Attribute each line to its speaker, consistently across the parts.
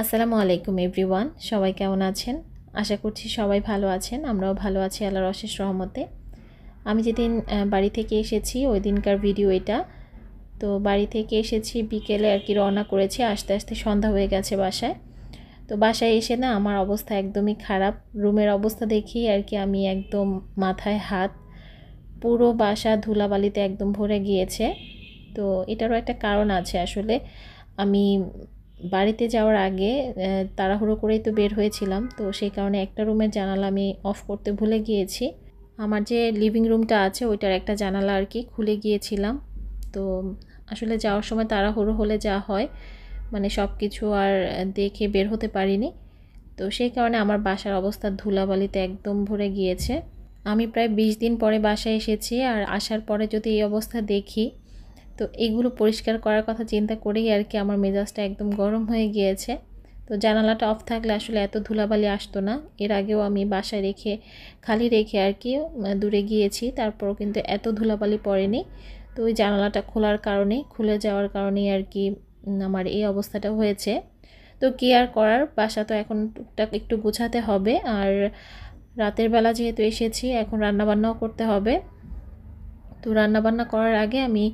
Speaker 1: আসসালামু আলাইকুম এভরিওয়ান সবাই কেমন আছেন আশা করছি সবাই ভালো আছেন আমরাও ভালো আছি আল্লাহর অশেষ রহমতে আমি যেদিন বাড়ি থেকে এসেছি ওই দিনকার ভিডিও এটা তো বাড়ি থেকে এসেছি বিকেলে আর কি রওনা করেছি আস্তে আস্তে সন্ধ্যা হয়ে গেছে বাসায় তো বাসায় এসে না আমার অবস্থা একদমই খারাপ রুমের অবস্থা দেখি আর কি আমি একদম মাথায় হাত পুরো বাসা ধুলাবালিতে একদম ভরে গিয়েছে তো এটারও একটা কারণ আছে আসলে আমি বাড়িতে যাওয়ার আগে তাড়াহুড়ো করেই তো বের হয়েছিলাম তো সেই কারণে একটা রুমের জানালা আমি অফ করতে ভুলে গিয়েছি আমার যে লিভিং রুমটা আছে ওইটার একটা জানালা আর কি খুলে গিয়েছিলাম তো আসলে যাওয়ার সময় তাড়াহুড়ো হলে যা হয় মানে সব কিছু আর দেখে বের হতে পারিনি তো সেই কারণে আমার বাসার অবস্থা ধুলাবালিতে একদম ভরে গিয়েছে আমি প্রায় বিশ দিন পরে বাসায় এসেছি আর আসার পরে যদি এই অবস্থা দেখি তো এগুলো পরিষ্কার করার কথা চিন্তা করেই আর কি আমার মেজাজটা একদম গরম হয়ে গিয়েছে তো জানালাটা অফ থাকলে আসলে এত ধুলাবালি আসতো না এর আগেও আমি বাসায় রেখে খালি রেখে আর কি দূরে গিয়েছি তারপরও কিন্তু এত ধুলাবালি পড়েনি তো ওই জানালাটা খোলার কারণে খুলে যাওয়ার কারণেই আর কি আমার এই অবস্থাটা হয়েছে তো কি আর করার বাসা তো এখন টুকটাক একটু গুছাতে হবে আর রাতের বেলা যেহেতু এসেছি এখন রান্নাবান্নাও করতে হবে তো রান্নাবান্না করার আগে আমি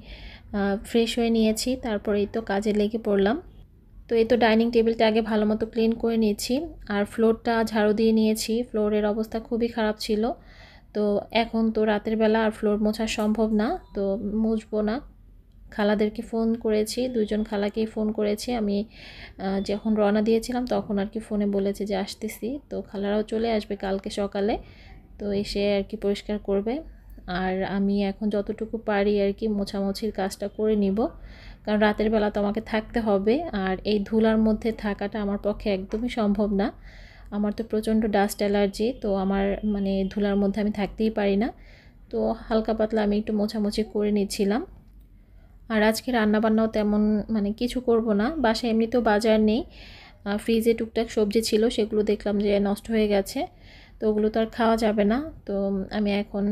Speaker 1: ফ্রেশ হয়ে নিয়েছি তারপরে তো কাজে লেগে পড়লাম তো এই তো ডাইনিং টেবিলটা আগে ভালো মতো ক্লিন করে নিয়েছি আর ফ্লোরটা ঝাড়ু দিয়ে নিয়েছি ফ্লোরের অবস্থা খুবই খারাপ ছিল তো এখন তো রাতের বেলা আর ফ্লোর মোছা সম্ভব না তো মুছবো না খালাদেরকে ফোন করেছি দুজন খালাকেই ফোন করেছি আমি যখন রওনা দিয়েছিলাম তখন আর কি ফোনে বলেছে যে আসতেছি তো খালারাও চলে আসবে কালকে সকালে তো এসে আর কি পরিষ্কার করবে আর আমি এখন যতটুকু পারি আর কি মোছামুছির কাজটা করে নিব কারণ রাতের বেলা তো আমাকে থাকতে হবে আর এই ধুলার মধ্যে থাকাটা আমার পক্ষে একদমই সম্ভব না আমার তো প্রচণ্ড ডাস্ট অ্যালার্জি তো আমার মানে ধুলার মধ্যে আমি থাকতেই পারি না তো হালকা পাতলা আমি একটু মোছামুছি করে নিচ্ছিলাম আর আজকে রান্নাবান্নাও তেমন মানে কিছু করব না বাসায় এমনিতেও বাজার নেই ফ্রিজে টুকটাক সবজি ছিল সেগুলো দেখলাম যে নষ্ট হয়ে গেছে তো ওগুলো তো আর খাওয়া যাবে না তো আমি এখন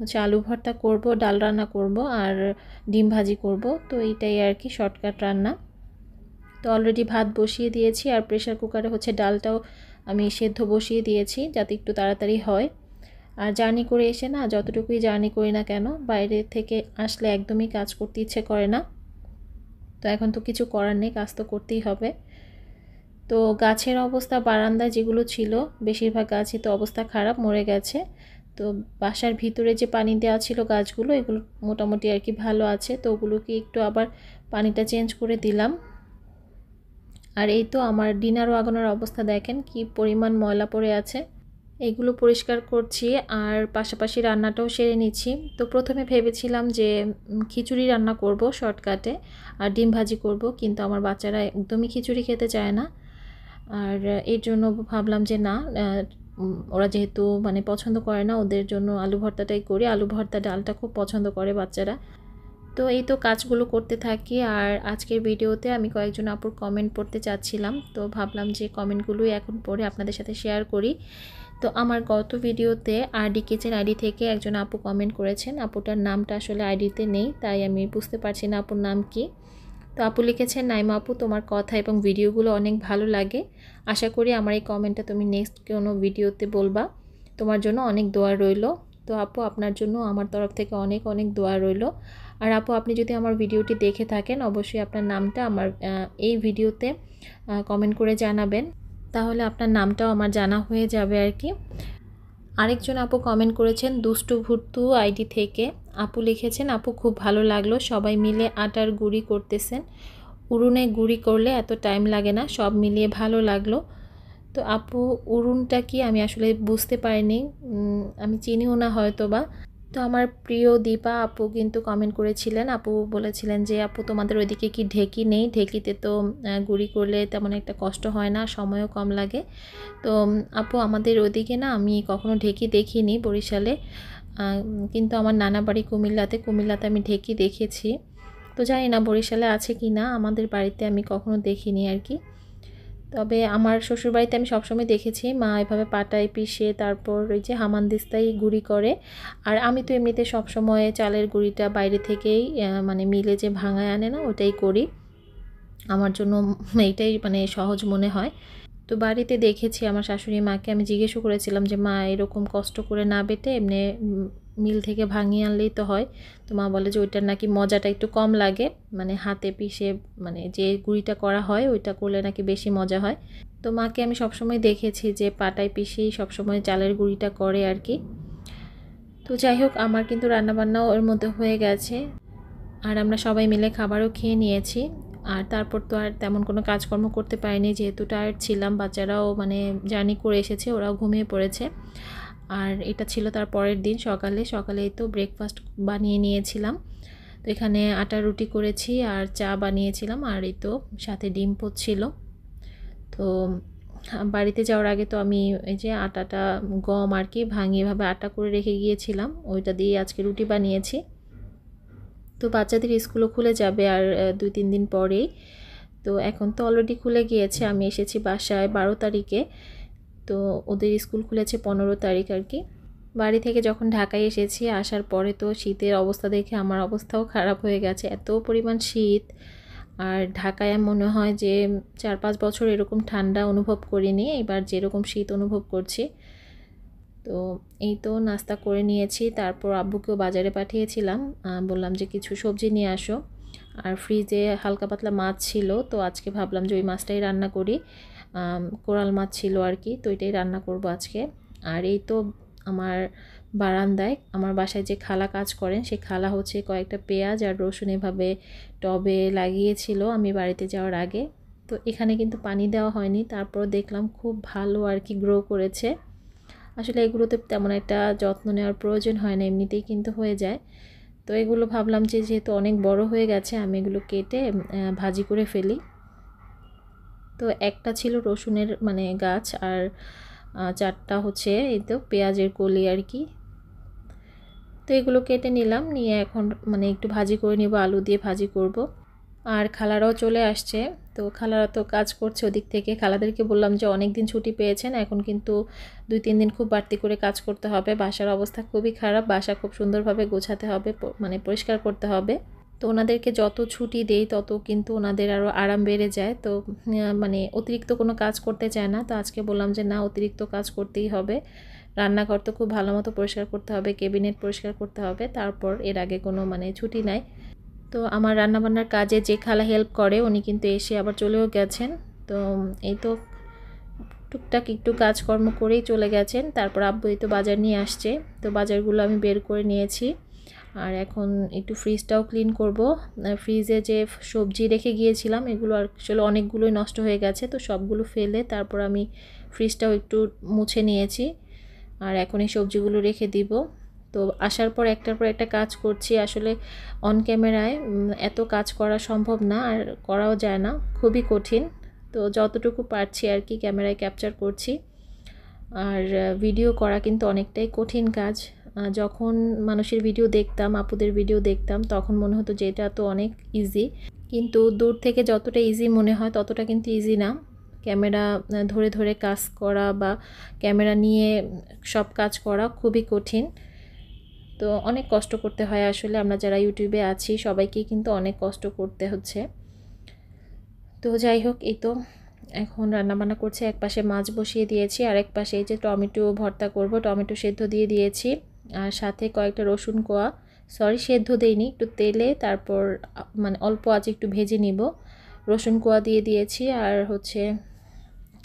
Speaker 1: হচ্ছে আলু ভর্তা করব ডাল রান্না করব আর ডিম ভাজি করব তো এইটাই আর কি শর্টকাট রান্না তো অলরেডি ভাত বসিয়ে দিয়েছি আর প্রেশার কুকারে হচ্ছে ডালটাও আমি সেদ্ধ বসিয়ে দিয়েছি যাতে একটু তাড়াতাড়ি হয় আর জার্নি করে এসে না যতটুকুই জার্নি করি না কেন বাইরে থেকে আসলে একদমই কাজ করতে ইচ্ছে করে না তো এখন তো কিছু করার নেই কাজ তো করতেই হবে তো গাছের অবস্থা বারান্দায় যেগুলো ছিল বেশিরভাগ গাছই তো অবস্থা খারাপ মরে গেছে তো বাসার ভিতরে যে পানি দেওয়া ছিল গাছগুলো এগুলো মোটামুটি আর কি ভালো আছে তো ওগুলোকে একটু আবার পানিটা চেঞ্জ করে দিলাম আর এই তো আমার ডিনার ওয়াগনের অবস্থা দেখেন কি পরিমাণ ময়লা পড়ে আছে এগুলো পরিষ্কার করছি আর পাশাপাশি রান্নাটাও সেরে নিচ্ছি তো প্রথমে ভেবেছিলাম যে খিচুড়ি রান্না করব শর্টকাটে আর ডিম ভাজি করব কিন্তু আমার বাচ্চারা একদমই খিচুড়ি খেতে চায় না আর এর জন্য ভাবলাম যে না ওরা যেহেতু মানে পছন্দ করে না ওদের জন্য আলু ভর্তাটাই করি আলু ভর্তা ডালটা খুব পছন্দ করে বাচ্চারা তো এই তো কাজগুলো করতে থাকি আর আজকের ভিডিওতে আমি কয়েকজন আপুর কমেন্ট পড়তে চাচ্ছিলাম তো ভাবলাম যে কমেন্টগুলোই এখন পড়ে আপনাদের সাথে শেয়ার করি তো আমার গত ভিডিওতে আরডি কিচেন আইডি থেকে একজন আপু কমেন্ট করেছেন আপুটার নামটা আসলে আইডিতে নেই তাই আমি বুঝতে পারছি না আপুর নাম কি তো আপু লিখেছেন নাইমা আপু তোমার কথা এবং ভিডিওগুলো অনেক ভালো লাগে আশা করি আমার এই কমেন্টটা তুমি নেক্সট কোনো ভিডিওতে বলবা তোমার জন্য অনেক দোয়া রইল তো আপু আপনার জন্য আমার তরফ থেকে অনেক অনেক দোয়া রইল আর আপু আপনি যদি আমার ভিডিওটি দেখে থাকেন অবশ্যই আপনার নামটা আমার এই ভিডিওতে কমেন্ট করে জানাবেন তাহলে আপনার নামটাও আমার জানা হয়ে যাবে আর কি আরেকজন আপু কমেন্ট করেছেন দুষ্টু ভুট্টু আইডি থেকে আপু লিখেছেন আপু খুব ভালো লাগলো সবাই মিলে আটার গুড়ি করতেছেন উড়ুনে গুড়ি করলে এত টাইম লাগে না সব মিলিয়ে ভালো লাগলো তো আপু উড়ুনটা কি আমি আসলে বুঝতে পারিনি আমি চিনিও না হয়তো বা তো আমার প্রিয় দীপা আপু কিন্তু কমেন্ট করেছিলেন আপু বলেছিলেন যে আপু তোমাদের ওইদিকে কি ঢেকি নেই ঢেকিতে তো গুড়ি করলে তেমন একটা কষ্ট হয় না সময়ও কম লাগে তো আপু আমাদের ওইদিকে না আমি কখনো ঢেকি দেখিনি বরিশালে কিন্তু আমার নানা বাড়ি কুমিল্লাতে কুমিল্লাতে আমি ঢেকি দেখেছি তো জানি না বরিশালে আছে কি না আমাদের বাড়িতে আমি কখনো দেখিনি আর কি তবে আমার শ্বশুরবাড়িতে আমি সবসময় দেখেছি মা এভাবে পাটায় পিষে তারপর ওই যে হামানদিস্তাই গুঁড়ি করে আর আমি তো এমনিতে সবসময় চালের গুঁড়িটা বাইরে থেকেই মানে মিলে যে ভাঙায় আনে না ওটাই করি আমার জন্য এইটাই মানে সহজ মনে হয় তো বাড়িতে দেখেছি আমার শাশুড়ি মাকে আমি জিজ্ঞেসও করেছিলাম যে মা এরকম কষ্ট করে না বেটে এমনি মিল থেকে ভাঙিয়ে আনলেই তো হয় তো মা বলে যে ওইটার নাকি মজাটা একটু কম লাগে মানে হাতে পিষে মানে যে গুঁড়িটা করা হয় ওইটা করলে নাকি বেশি মজা হয় তো মাকে আমি সবসময় দেখেছি যে পাটায় পিষেই সবসময় চালের গুঁড়িটা করে আর কি তো যাই হোক আমার কিন্তু রান্নাবান্নাও ওর মধ্যে হয়ে গেছে আর আমরা সবাই মিলে খাবারও খেয়ে নিয়েছি আর তারপর তো আর তেমন কোনো কাজকর্ম করতে পারিনি যেহেতু টায়ার্ড ছিলাম বাচ্চারাও মানে জার্নি করে এসেছে ওরাও ঘুমিয়ে পড়েছে আর এটা ছিল তার পরের দিন সকালে সকালেই তো ব্রেকফাস্ট বানিয়ে নিয়েছিলাম তো এখানে আটা রুটি করেছি আর চা বানিয়েছিলাম আর এই তো সাথে ডিম ছিল তো বাড়িতে যাওয়ার আগে তো আমি এই যে আটাটা গম আর কি ভাঙিয়ে আটা করে রেখে গিয়েছিলাম ওইটা দিয়ে আজকে রুটি বানিয়েছি তো বাচ্চাদের স্কুলও খুলে যাবে আর দুই তিন দিন পরেই তো এখন তো অলরেডি খুলে গিয়েছে আমি এসেছি বাসায় বারো তারিখে তো ওদের স্কুল খুলেছে পনেরো তারিখ আর কি বাড়ি থেকে যখন ঢাকায় এসেছি আসার পরে তো শীতের অবস্থা দেখে আমার অবস্থাও খারাপ হয়ে গেছে এত পরিমাণ শীত আর ঢাকায় মনে হয় যে চার পাঁচ বছর এরকম ঠান্ডা অনুভব করিনি এবার যেরকম শীত অনুভব করছি তো এই তো নাস্তা করে নিয়েছি তারপর আব্বুকেও বাজারে পাঠিয়েছিলাম বললাম যে কিছু সবজি নিয়ে আসো আর ফ্রিজে হালকা পাতলা মাছ ছিল তো আজকে ভাবলাম যে ওই মাছটাই রান্না করি কোরাল মাছ ছিল আর কি তো এটাই রান্না করব আজকে আর এই তো আমার বারান্দায় আমার বাসায় যে খালা কাজ করেন সেই খালা হচ্ছে কয়েকটা পেঁয়াজ আর রসুন এভাবে টবে লাগিয়েছিল আমি বাড়িতে যাওয়ার আগে তো এখানে কিন্তু পানি দেওয়া হয়নি তারপর দেখলাম খুব ভালো আর কি গ্রো করেছে আসলে এগুলোতে তেমন একটা যত্ন নেওয়ার প্রয়োজন হয় না এমনিতেই কিন্তু হয়ে যায় তো এগুলো ভাবলাম যে যেহেতু অনেক বড় হয়ে গেছে আমি এগুলো কেটে ভাজি করে ফেলি তো একটা ছিল রসুনের মানে গাছ আর চারটা হচ্ছে এই তো পেঁয়াজের কলি আর কি তো এগুলো কেটে নিলাম নিয়ে এখন মানে একটু ভাজি করে নিব আলু দিয়ে ভাজি করবো আর খালারাও চলে আসছে তো খালারা তো কাজ করছে ওদিক থেকে খালাদেরকে বললাম যে অনেক দিন ছুটি পেয়েছেন এখন কিন্তু দুই তিন দিন খুব বাড়তি করে কাজ করতে হবে বাসার অবস্থা খুবই খারাপ বাসা খুব সুন্দরভাবে গোছাতে হবে মানে পরিষ্কার করতে হবে তো ওনাদেরকে যত ছুটি দেই তত কিন্তু ওনাদের আরও আরাম বেড়ে যায় তো মানে অতিরিক্ত কোনো কাজ করতে চায় না তো আজকে বললাম যে না অতিরিক্ত কাজ করতেই হবে রান্নাঘর তো খুব ভালো মতো পরিষ্কার করতে হবে কেবিনেট পরিষ্কার করতে হবে তারপর এর আগে কোনো মানে ছুটি নাই তো আমার রান্নাবান্নার কাজে যে খালা হেল্প করে উনি কিন্তু এসে আবার চলেও গেছেন তো এই তো টুকটাক একটু কাজকর্ম করেই চলে গেছেন তারপর আব্বু এই তো বাজার নিয়ে আসছে তো বাজারগুলো আমি বের করে নিয়েছি আর এখন একটু ফ্রিজটাও ক্লিন করব ফ্রিজে যে সবজি রেখে গিয়েছিলাম এগুলো আসলে অনেকগুলোই নষ্ট হয়ে গেছে তো সবগুলো ফেলে তারপর আমি ফ্রিজটাও একটু মুছে নিয়েছি আর এখন এই সবজিগুলো রেখে দিব তো আসার পর একটার পর একটা কাজ করছি আসলে অন ক্যামেরায় এত কাজ করা সম্ভব না আর করাও যায় না খুবই কঠিন তো যতটুকু পারছি আর কি ক্যামেরায় ক্যাপচার করছি আর ভিডিও করা কিন্তু অনেকটাই কঠিন কাজ যখন মানুষের ভিডিও দেখতাম আপুদের ভিডিও দেখতাম তখন মনে হতো যে এটা তো অনেক ইজি কিন্তু দূর থেকে যতটা ইজি মনে হয় ততটা কিন্তু ইজি না ক্যামেরা ধরে ধরে কাজ করা বা ক্যামেরা নিয়ে সব কাজ করা খুবই কঠিন তো অনেক কষ্ট করতে হয় আসলে আমরা যারা ইউটিউবে আছি সবাইকেই কিন্তু অনেক কষ্ট করতে হচ্ছে তো যাই হোক এই তো এখন রান্নাবান্না করছে এক পাশে মাছ বসিয়ে দিয়েছি আর এক পাশে এই যে টমেটো ভর্তা করব টমেটো সেদ্ধ দিয়ে দিয়েছি আর সাথে কয়েকটা রসুন কোয়া সরি সেদ্ধ দেইনি একটু তেলে তারপর মানে অল্প আজ একটু ভেজে নিব রসুন কোয়া দিয়ে দিয়েছি আর হচ্ছে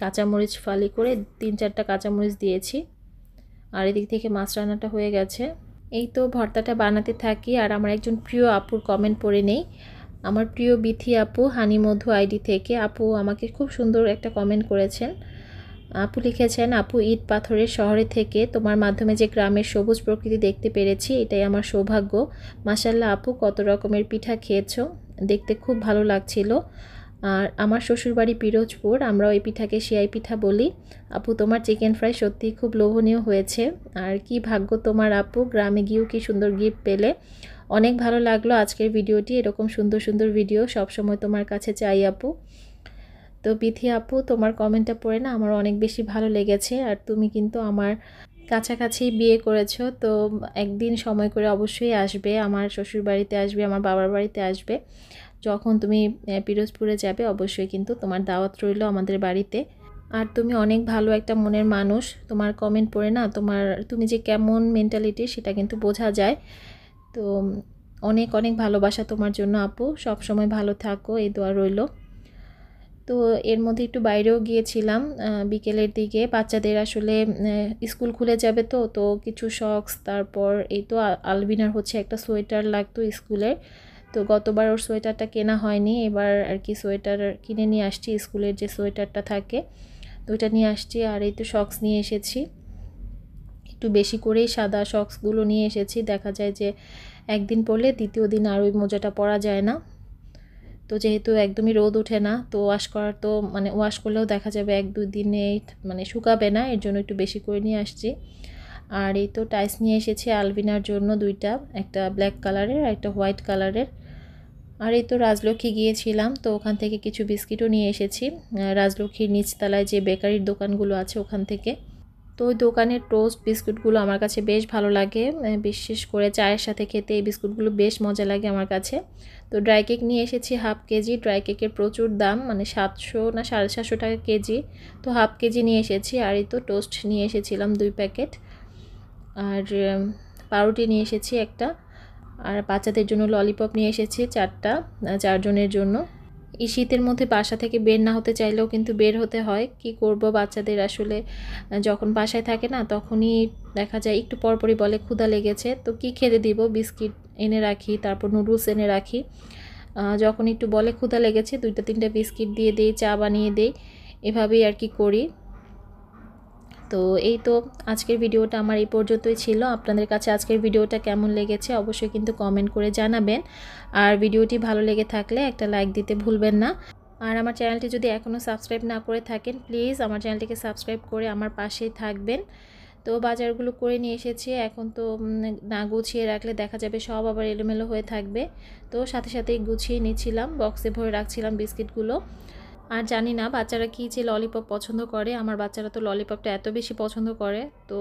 Speaker 1: কাঁচামরিচ ফালি করে তিন চারটা কাঁচামরিচ দিয়েছি আর এদিক থেকে মাছ রান্নাটা হয়ে গেছে এই তো ভর্তাটা বানাতে থাকি আর আমার একজন প্রিয় আপুর কমেন্ট পড়ে নেই আমার প্রিয় বিথি আপু হানিমধু আইডি থেকে আপু আমাকে খুব সুন্দর একটা কমেন্ট করেছেন আপু লিখেছেন আপু ইট পাথরের শহরে থেকে তোমার মাধ্যমে যে গ্রামের সবুজ প্রকৃতি দেখতে পেরেছি এটাই আমার সৌভাগ্য মাসাল্লাহ আপু কত রকমের পিঠা খেয়েছ দেখতে খুব ভালো লাগছিল আর আমার শ্বশুরবাড়ি পিরোজপুর আমরা ওই পিঠাকে সিয়াই পিঠা বলি আপু তোমার চিকেন ফ্রাই সত্যিই খুব লোভনীয় হয়েছে আর কি ভাগ্য তোমার আপু গ্রামে গিয়েও কি সুন্দর গিফট পেলে অনেক ভালো লাগলো আজকের ভিডিওটি এরকম সুন্দর সুন্দর ভিডিও সবসময় তোমার কাছে চাই আপু তো বিথি আপু তোমার কমেন্টটা পড়ে না আমার অনেক বেশি ভালো লেগেছে আর তুমি কিন্তু আমার কাছাকাছি বিয়ে করেছো তো একদিন সময় করে অবশ্যই আসবে আমার শ্বশুর বাড়িতে আসবে আমার বাবার বাড়িতে আসবে যখন তুমি পিরোজপুরে যাবে অবশ্যই কিন্তু তোমার দাওয়াত রইল আমাদের বাড়িতে আর তুমি অনেক ভালো একটা মনের মানুষ তোমার কমেন্ট পড়ে না তোমার তুমি যে কেমন মেন্টালিটি সেটা কিন্তু বোঝা যায় তো অনেক অনেক ভালোবাসা তোমার জন্য আপু সব সময় ভালো থাকো এই দোয়া রইল তো এর মধ্যে একটু বাইরেও গিয়েছিলাম বিকেলের দিকে বাচ্চাদের আসলে স্কুল খুলে যাবে তো তো কিছু শখস তারপর এই তো আলবিনার হচ্ছে একটা সোয়েটার লাগতো স্কুলের তো গতবার ওর সোয়েটারটা কেনা হয়নি এবার আর কি সোয়েটার কিনে নিয়ে আসছি স্কুলের যে সোয়েটারটা থাকে তো ওইটা নিয়ে আসছি আর এই তো শক্স নিয়ে এসেছি একটু বেশি করেই সাদা শক্সগুলো নিয়ে এসেছি দেখা যায় যে একদিন পরলে দ্বিতীয় দিন আর ওই মোজাটা পরা যায় না তো যেহেতু একদমই রোদ ওঠে না তো ওয়াশ করার তো মানে ওয়াশ করলেও দেখা যাবে এক দুই দিনে মানে শুকাবে না এর জন্য একটু বেশি করে নিয়ে আসছি আর এই তো টাইস নিয়ে এসেছি আলবিনার জন্য দুইটা একটা ব্ল্যাক কালারের আর একটা হোয়াইট কালারের আর এই তো রাজলক্ষ্মী গিয়েছিলাম তো ওখান থেকে কিছু বিস্কিটও নিয়ে এসেছি রাজলক্ষ্মীর নিচতলায় যে বেকারির দোকানগুলো আছে ওখান থেকে তো ওই দোকানের টোস্ট বিস্কুটগুলো আমার কাছে বেশ ভালো লাগে বিশেষ করে চায়ের সাথে খেতে এই বিস্কুটগুলো বেশ মজা লাগে আমার কাছে তো ড্রাই কেক নিয়ে এসেছি হাফ কেজি ড্রাই কেকের প্রচুর দাম মানে সাতশো না সাড়ে সাতশো টাকা কেজি তো হাফ কেজি নিয়ে এসেছি আর এই তো টোস্ট নিয়ে এসেছিলাম দুই প্যাকেট আর পাউরুটি নিয়ে এসেছি একটা আর বাচ্চাদের জন্য ললিপপ নিয়ে এসেছি চারটা চারজনের জন্য এই শীতের মধ্যে বাসা থেকে বের না হতে চাইলেও কিন্তু বের হতে হয় কি করব বাচ্চাদের আসলে যখন বাসায় থাকে না তখনই দেখা যায় একটু পরপরই বলে ক্ষুধা লেগেছে তো কি খেতে দিব বিস্কিট এনে রাখি তারপর নুডলস এনে রাখি যখন একটু বলে ক্ষুধা লেগেছে দুইটা তিনটা বিস্কিট দিয়ে দিই চা বানিয়ে দিই এভাবেই আর কি করি তো এই তো আজকের ভিডিওটা আমার এই পর্যন্তই ছিল আপনাদের কাছে আজকের ভিডিওটা কেমন লেগেছে অবশ্যই কিন্তু কমেন্ট করে জানাবেন আর ভিডিওটি ভালো লেগে থাকলে একটা লাইক দিতে ভুলবেন না আর আমার চ্যানেলটি যদি এখনও সাবস্ক্রাইব না করে থাকেন প্লিজ আমার চ্যানেলটিকে সাবস্ক্রাইব করে আমার পাশেই থাকবেন তো বাজারগুলো করে নিয়ে এসেছি এখন তো না গুছিয়ে রাখলে দেখা যাবে সব আবার এলোমেলো হয়ে থাকবে তো সাথে সাথেই গুছিয়ে নিচ্ছিলাম বক্সে ভরে রাখছিলাম বিস্কিটগুলো আর জানি না বাচ্চারা কী যে ললিপপ পছন্দ করে আমার বাচ্চারা তো ললিপপটা এত বেশি পছন্দ করে তো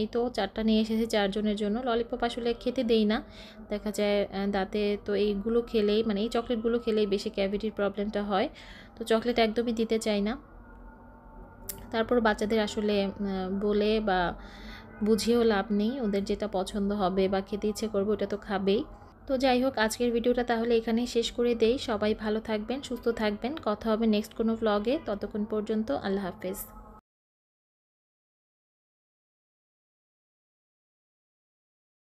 Speaker 1: এই তো চারটা নিয়ে এসেছে চারজনের জন্য ললিপপ আসলে খেতে দেই না দেখা যায় দাঁতে তো এইগুলো খেলেই মানে এই চকলেটগুলো খেলেই বেশি ক্যাভিটির প্রবলেমটা হয় তো চকলেট একদমই দিতে চাই না তারপর বাচ্চাদের আসলে বলে বা বুঝিয়েও লাভ নেই ওদের যেটা পছন্দ হবে বা খেতে ইচ্ছে করবে ওটা তো খাবেই তো যাই হোক আজকের ভিডিওটা তাহলে এখানেই শেষ করে দেই সবাই ভালো থাকবেন সুস্থ থাকবেন কথা হবে নেক্সট কোনো ব্লগে ততক্ষণ পর্যন্ত আল্লাহ হাফেজ